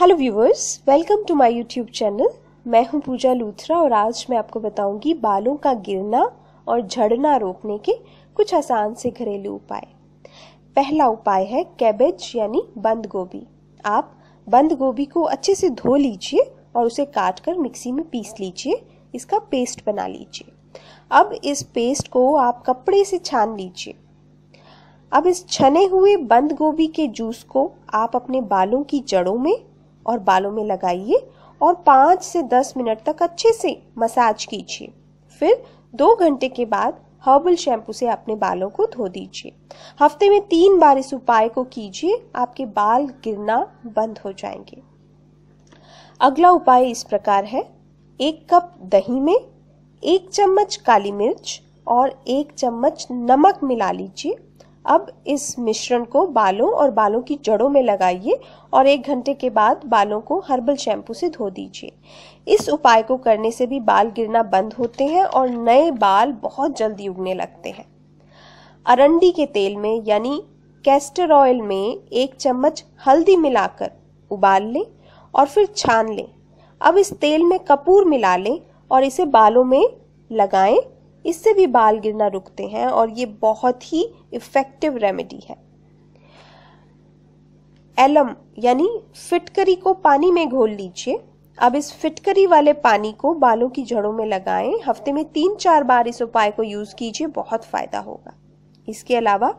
hello viewers welcome to my YouTube channel मैं हूं पूजा लूथरा और आज मैं आपको बताऊंगी बालों का गिरना और झड़ना रोकने के कुछ आसान से घरेलू उपाय पहला उपाय है कैबेज यानी बंद गोभी आप बंद गोभी को अच्छे से धो लीजिए और उसे काट कर मिक्सी में पीस लीजिए इसका पेस्ट बना लीजिए अब इस पेस्ट को आप कपड़े से छान लीजिए अब इस छने हुए बंद गोभी के जूस को आप अपने बालों की जड़ों में और बालों में लगाइए और पाँच से दस मिनट तक अच्छे से मसाज कीजिए फिर दो घंटे के बाद हर्बल शैम्पू से अपने बालों को धो दीजिए हफ्ते में तीन बार इस उपाय को कीजिए आपके बाल गिरना बंद हो जाएंगे अगला उपाय इस प्रकार है एक कप दही में एक चम्मच काली मिर्च और एक चम्मच नमक मिला लीजिए अब इस मिश्रण को बालों और बालों की जड़ों में लगाइए और एक घंटे के बाद बालों को हर्बल शैम्पू से धो दीजिए इस उपाय को करने से भी बाल गिरना बंद होते हैं और नए बाल बहुत जल्दी उगने लगते हैं अरंडी के तेल में यानी कैस्टर ऑयल में एक चम्मच हल्दी मिलाकर उबाल लें और फिर छान लें अब इस तेल में कपूर मिला लें और इसे बालों में लगाएं इससे भी बाल गिरना रुकते हैं और ये बहुत ही इफेक्टिव रेमेडी है एलम यानी फिटकरी को पानी में घोल लीजिए अब इस फिटकरी वाले पानी को बालों की जड़ों में लगाएं हफ्ते में तीन चार बार इस उपाय को यूज कीजिए बहुत फायदा होगा इसके अलावा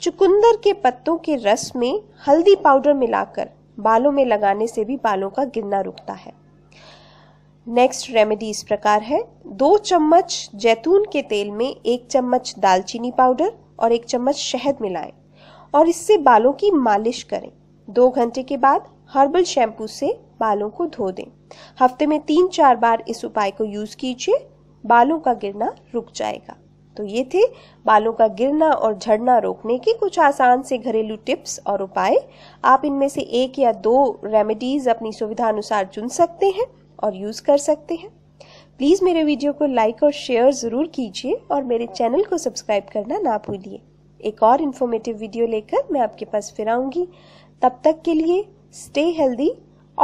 चुकंदर के पत्तों के रस में हल्दी पाउडर मिलाकर बालों में लगाने से भी बालों का गिरना रुकता है नेक्स्ट रेमेडी इस प्रकार है दो चम्मच जैतून के तेल में एक चम्मच दालचीनी पाउडर और एक चम्मच शहद मिलाएं और इससे बालों की मालिश करें दो घंटे के बाद हर्बल शैम्पू से बालों को धो दें हफ्ते में तीन चार बार इस उपाय को यूज कीजिए बालों का गिरना रुक जाएगा तो ये थे बालों का गिरना और झड़ना रोकने के कुछ आसान से घरेलू टिप्स और उपाय आप इनमें से एक या दो रेमेडीज अपनी सुविधा अनुसार चुन सकते हैं और यूज़ कर सकते हैं प्लीज़ मेरे वीडियो को लाइक और शेयर ज़रूर कीजिए और मेरे चैनल को सब्सक्राइब करना ना भूलिए एक और इन्फॉर्मेटिव वीडियो लेकर मैं आपके पास फिर आऊँगी तब तक के लिए stay healthy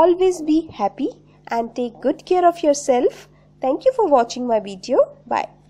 always be happy and take good care of yourself thank you for watching my video bye